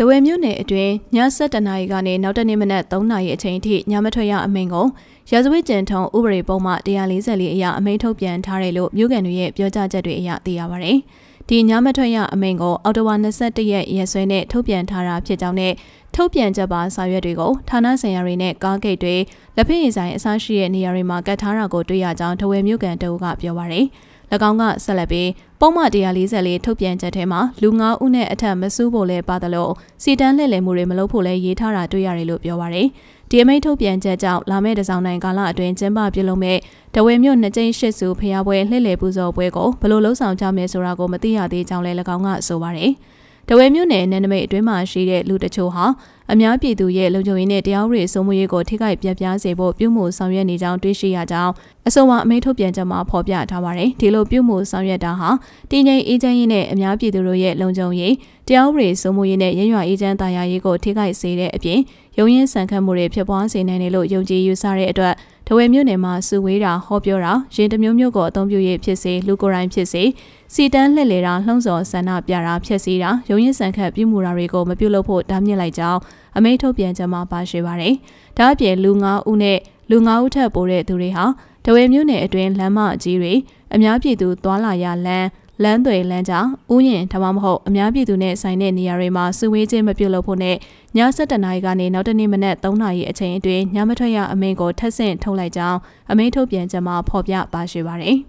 တဝယ်မြို့နယ်အတွင်းည7:00နာရီကနေနောက်တနေ့မနက်3:00နာရီအချိန်အထိညမထွက်ရအမိန့်ကိုရာဇဝတ်ကျင့်ထုံးဥပဒေပုံမှ144အရအမိန့်ထုတ်ပြန်ထားတယ်လို့မြို့ကန်တွေရဲ့ပြောကြားချက်တွေအရသိရပါဗျ။ဒီညမထွက်ရအမိန့်ကိုအော်တိုဝါ21ရက်ရက်စွဲနဲ့ထုတ်ပြန်ထားတာဖြစ်ကြောင်းနဲ့ထုတ်ပြန်ချက်ပါစာရွက်တွေကိုဌာနဆိုင်ရာတွေနဲ့ကားဂိတ်တွေလက်ဖက်ရည်ဆိုင်အစရှိတဲ့နေရာတွေမှာကတ်ထားတာကိုတွေ့ရကြောင်းတဝယ်မြို့ကန်တအုပ်ကပြောပါရယ်။၎င်းကဆက်လက်ပြီးပုံမှန်144ထုတ်ပြန်ချက်ထဲမှာလူ9ဦးနဲ့အထက်မဆူးဖို့လဲပါသလိုစီတန်းလှည့်လည်မှုတွေမလုပ်ဖို့လဲရေးထားတာတွေ့ရတယ်လို့ပြောပါရယ်။ဒီအမိန့်ထုတ်ပြန်ချက်ကြောင့်လာမယ့်တစောင်းနိုင်ကာလအတွင်းကျင်းပပြုလုပ်မဲ့တဝင်းမြို့နှစ်ကျင်းရှစ်စုဖျားပွဲလှည့်လည်ပူဇော်ပွဲကိုဘယ်လိုလှုပ်ဆောင်ကြမလဲဆိုတာကိုမသိရသေးကြောင်းလဲ၎င်းကဆိုပါရယ်။တဝဲမြို့နယ်အနန္တမိတ်အတွင်းမှာရှိတဲ့လူတချို့ဟာအများပြည်သူရဲ့လုံခြုံရေးနဲ့တရားဥပဒေစိုးမိုးရေးကိုထိခိုက်ပြပြစေဖို့ပြုမှုဆောင်ရွက်နေကြောင်းတွေးရှိရကြောင်းအဆိုပါအမိန့်ထုတ်ပြန်ချက်မှာဖော်ပြထားပါတယ်။ဒီလိုပြုမှုဆောင်ရွက်တာဟာတည်ငြိမ်အေးချမ်းရေးနဲ့အများပြည်သူတို့ရဲ့လုံခြုံရေးတရားဥပဒေစိုးမိုးရေးနဲ့ရင်းရွာအေးချမ်းသာယာရေးကိုထိခိုက်စေတဲ့အပြင်ရုံးရင်းဆန်ခတ်မှုတွေဖြစ်ပွားစေနိုင်တယ်လို့ယုံကြည်ယူဆတဲ့အတွက်တဝယ်မြို့နယ်မှာစုဝေးတာဟောပြောတာရင်တမျိုးမျိုးကိုအသုံးပြုရေးဖြစ်စေလူကိုယ်တိုင်ဖြစ်စေစီတန်းလှည့်လည်တာလှုံ့ဆော်ဆန္ဒပြတာဖျက်ဆီးတာရုံရင်းဆန်ခတ်ပြုမှုတာတွေကိုမပြုလုပ်ဖို့တားမြစ်လိုက်ကြောင်းအမိန့်ထုတ်ပြန်ချက်မှာပါရှိပါတယ်။ဒါအပြင်လူ9ဦးနဲ့လူ9ဦးထက်ပိုတဲ့သူတွေဟာတဝယ်မြို့နယ်အတွင်းလမ်းမအကြီးတွေအများပြည်သူသွာလာရလမ်းလမ်းတွေလမ်းကြောင်းဥယျာဉ်ဒါမှမဟုတ်အများပြည်သူနဲ့ဆိုင်တဲ့နေရာတွေမှာစုဝေးခြင်းမပြုလုပ်ဖို့နဲ့ည7:00နာရီကနေနောက်တနေ့မနက်3:00နာရီအချိန်အတွင်းညမထွက်ရအမိန့်ကိုထပ်ဆင့်ထုတ်လိုက်ကြောင်းအမိန့်ထုတ်ပြန်ချက်မှာဖော်ပြပါရှိပါတယ်။